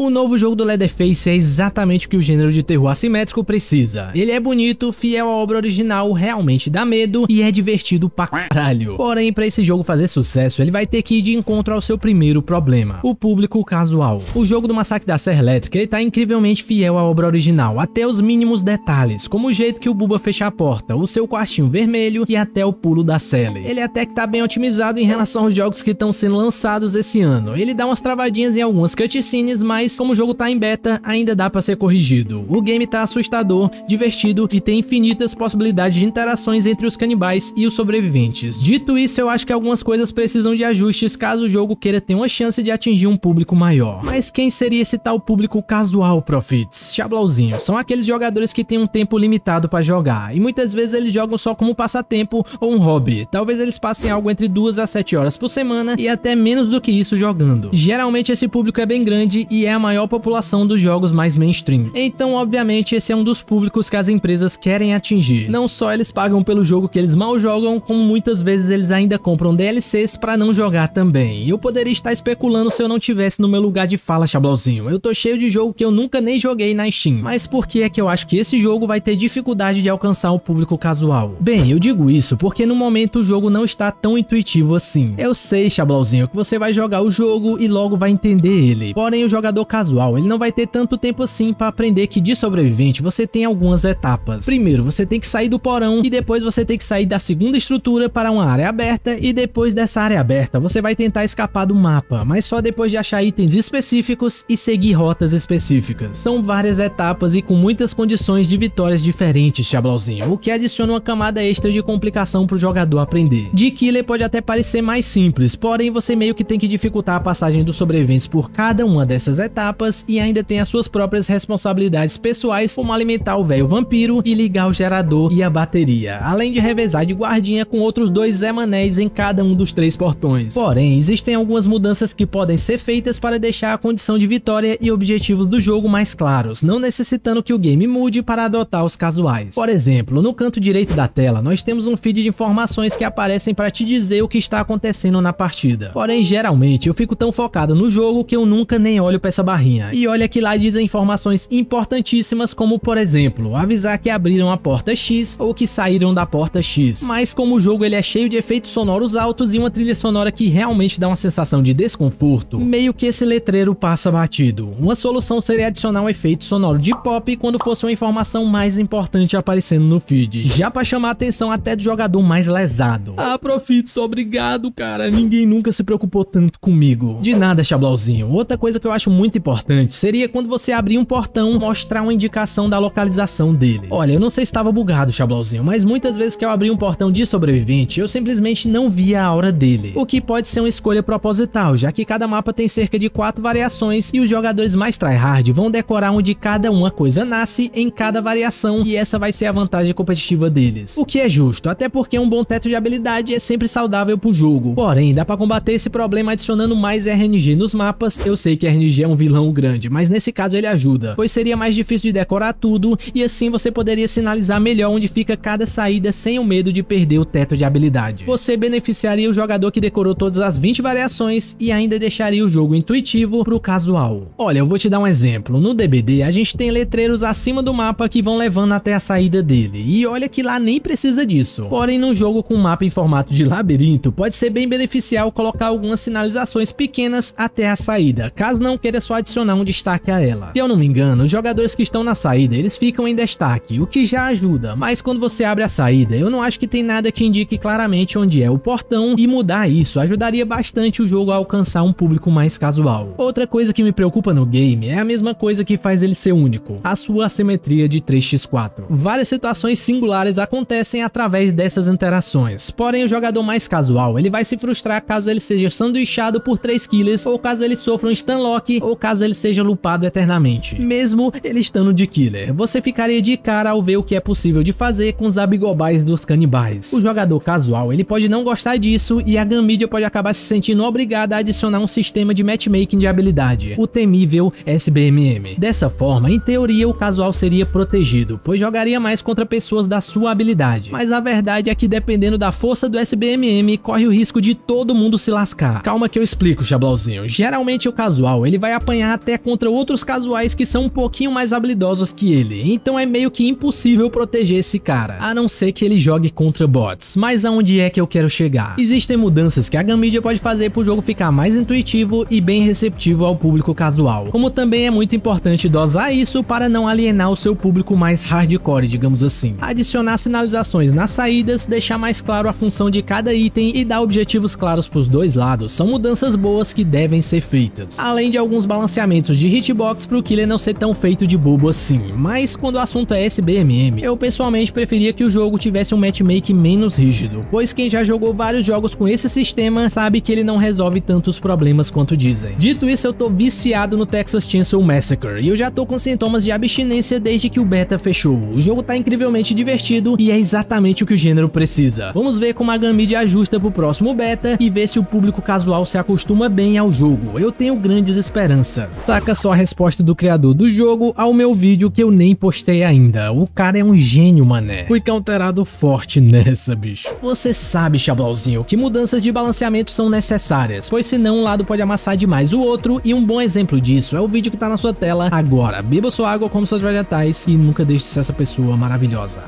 O novo jogo do Leatherface é exatamente o que o gênero de terror assimétrico precisa. Ele é bonito, fiel à obra original, realmente dá medo e é divertido pra caralho. Porém, pra esse jogo fazer sucesso, ele vai ter que ir de encontro ao seu primeiro problema, o público casual. O jogo do Massacre da Serra Elétrica, ele tá incrivelmente fiel à obra original, até os mínimos detalhes, como o jeito que o Buba fecha a porta, o seu quartinho vermelho e até o pulo da Sally. Ele até que tá bem otimizado em relação aos jogos que estão sendo lançados esse ano. Ele dá umas travadinhas em algumas cutscenes, mas mas como o jogo tá em beta, ainda dá para ser corrigido. O game tá assustador, divertido e tem infinitas possibilidades de interações entre os canibais e os sobreviventes. Dito isso, eu acho que algumas coisas precisam de ajustes caso o jogo queira ter uma chance de atingir um público maior. Mas quem seria esse tal público casual, Profits? Chablauzinho. São aqueles jogadores que têm um tempo limitado para jogar, e muitas vezes eles jogam só como passatempo ou um hobby. Talvez eles passem algo entre 2 a 7 horas por semana e até menos do que isso jogando. Geralmente esse público é bem grande e é a maior população dos jogos mais mainstream. Então, obviamente, esse é um dos públicos que as empresas querem atingir. Não só eles pagam pelo jogo que eles mal jogam, como muitas vezes eles ainda compram DLCs para não jogar também. Eu poderia estar especulando se eu não tivesse no meu lugar de fala, Chablauzinho. Eu tô cheio de jogo que eu nunca nem joguei na Steam. Mas por que é que eu acho que esse jogo vai ter dificuldade de alcançar o público casual? Bem, eu digo isso porque no momento o jogo não está tão intuitivo assim. Eu sei, Chablauzinho, que você vai jogar o jogo e logo vai entender ele. Porém, o jogador casual, ele não vai ter tanto tempo assim para aprender que de sobrevivente você tem algumas etapas. Primeiro, você tem que sair do porão e depois você tem que sair da segunda estrutura para uma área aberta e depois dessa área aberta você vai tentar escapar do mapa, mas só depois de achar itens específicos e seguir rotas específicas. São várias etapas e com muitas condições de vitórias diferentes, Chablauzinho, o que adiciona uma camada extra de complicação pro jogador aprender. De Killer pode até parecer mais simples, porém você meio que tem que dificultar a passagem dos sobreviventes por cada uma dessas etapas etapas e ainda tem as suas próprias responsabilidades pessoais, como alimentar o velho vampiro e ligar o gerador e a bateria, além de revezar de guardinha com outros dois Zé Manéis em cada um dos três portões. Porém, existem algumas mudanças que podem ser feitas para deixar a condição de vitória e objetivos do jogo mais claros, não necessitando que o game mude para adotar os casuais. Por exemplo, no canto direito da tela, nós temos um feed de informações que aparecem para te dizer o que está acontecendo na partida. Porém, geralmente, eu fico tão focado no jogo que eu nunca nem olho para essa barrinha. E olha que lá dizem informações importantíssimas como, por exemplo, avisar que abriram a porta X ou que saíram da porta X. Mas como o jogo ele é cheio de efeitos sonoros altos e uma trilha sonora que realmente dá uma sensação de desconforto, meio que esse letreiro passa batido. Uma solução seria adicionar um efeito sonoro de pop quando fosse uma informação mais importante aparecendo no feed, já para chamar a atenção até do jogador mais lesado. Ah, Profits, obrigado, cara. Ninguém nunca se preocupou tanto comigo. De nada, Chablauzinho. Outra coisa que eu acho muito muito importante seria quando você abrir um portão mostrar uma indicação da localização dele. Olha, eu não sei se estava bugado Chablauzinho, mas muitas vezes que eu abri um portão de sobrevivente, eu simplesmente não via a aura dele. O que pode ser uma escolha proposital, já que cada mapa tem cerca de 4 variações e os jogadores mais tryhard vão decorar onde cada uma coisa nasce em cada variação e essa vai ser a vantagem competitiva deles. O que é justo, até porque um bom teto de habilidade é sempre saudável pro jogo. Porém, dá pra combater esse problema adicionando mais RNG nos mapas. Eu sei que RNG é um vilão grande, mas nesse caso ele ajuda, pois seria mais difícil de decorar tudo e assim você poderia sinalizar melhor onde fica cada saída sem o medo de perder o teto de habilidade. Você beneficiaria o jogador que decorou todas as 20 variações e ainda deixaria o jogo intuitivo para o casual. Olha, eu vou te dar um exemplo. No DBD a gente tem letreiros acima do mapa que vão levando até a saída dele, e olha que lá nem precisa disso. Porém, num jogo com mapa em formato de labirinto, pode ser bem beneficial colocar algumas sinalizações pequenas até a saída, caso não queira só adicionar um destaque a ela. Se eu não me engano, os jogadores que estão na saída, eles ficam em destaque, o que já ajuda, mas quando você abre a saída, eu não acho que tem nada que indique claramente onde é o portão e mudar isso ajudaria bastante o jogo a alcançar um público mais casual. Outra coisa que me preocupa no game é a mesma coisa que faz ele ser único, a sua assimetria de 3x4. Várias situações singulares acontecem através dessas interações, porém o jogador mais casual, ele vai se frustrar caso ele seja sanduichado por 3 killers ou caso ele sofra um stunlock ou caso ele seja lupado eternamente, mesmo ele estando de killer. Você ficaria de cara ao ver o que é possível de fazer com os abigobais dos canibais. O jogador casual, ele pode não gostar disso e a Gamídia pode acabar se sentindo obrigada a adicionar um sistema de matchmaking de habilidade, o temível SBMM. Dessa forma, em teoria, o casual seria protegido, pois jogaria mais contra pessoas da sua habilidade. Mas a verdade é que dependendo da força do SBMM, corre o risco de todo mundo se lascar. Calma que eu explico, Chablauzinho. Geralmente o casual, ele vai apanhar até contra outros casuais que são um pouquinho mais habilidosos que ele, então é meio que impossível proteger esse cara, a não ser que ele jogue contra bots. Mas aonde é que eu quero chegar? Existem mudanças que a Gamidia pode fazer para o jogo ficar mais intuitivo e bem receptivo ao público casual, como também é muito importante dosar isso para não alienar o seu público mais hardcore, digamos assim. Adicionar sinalizações nas saídas, deixar mais claro a função de cada item e dar objetivos claros para os dois lados, são mudanças boas que devem ser feitas. Além de alguns balanços balanceamentos de hitbox para o killer não ser tão feito de bobo assim, mas quando o assunto é SBMM, eu pessoalmente preferia que o jogo tivesse um matchmaking menos rígido, pois quem já jogou vários jogos com esse sistema sabe que ele não resolve tantos problemas quanto dizem. Dito isso, eu tô viciado no Texas Chainsaw Massacre, e eu já tô com sintomas de abstinência desde que o beta fechou. O jogo tá incrivelmente divertido e é exatamente o que o gênero precisa. Vamos ver como a Gambit ajusta pro próximo beta e ver se o público casual se acostuma bem ao jogo. Eu tenho grandes esperanças. Saca só a resposta do criador do jogo ao meu vídeo que eu nem postei ainda. O cara é um gênio, mané. Fui counterado forte nessa, bicho. Você sabe, chablauzinho, que mudanças de balanceamento são necessárias, pois senão um lado pode amassar demais o outro, e um bom exemplo disso é o vídeo que tá na sua tela agora. Beba sua água, como seus vegetais e nunca deixe de ser essa pessoa maravilhosa.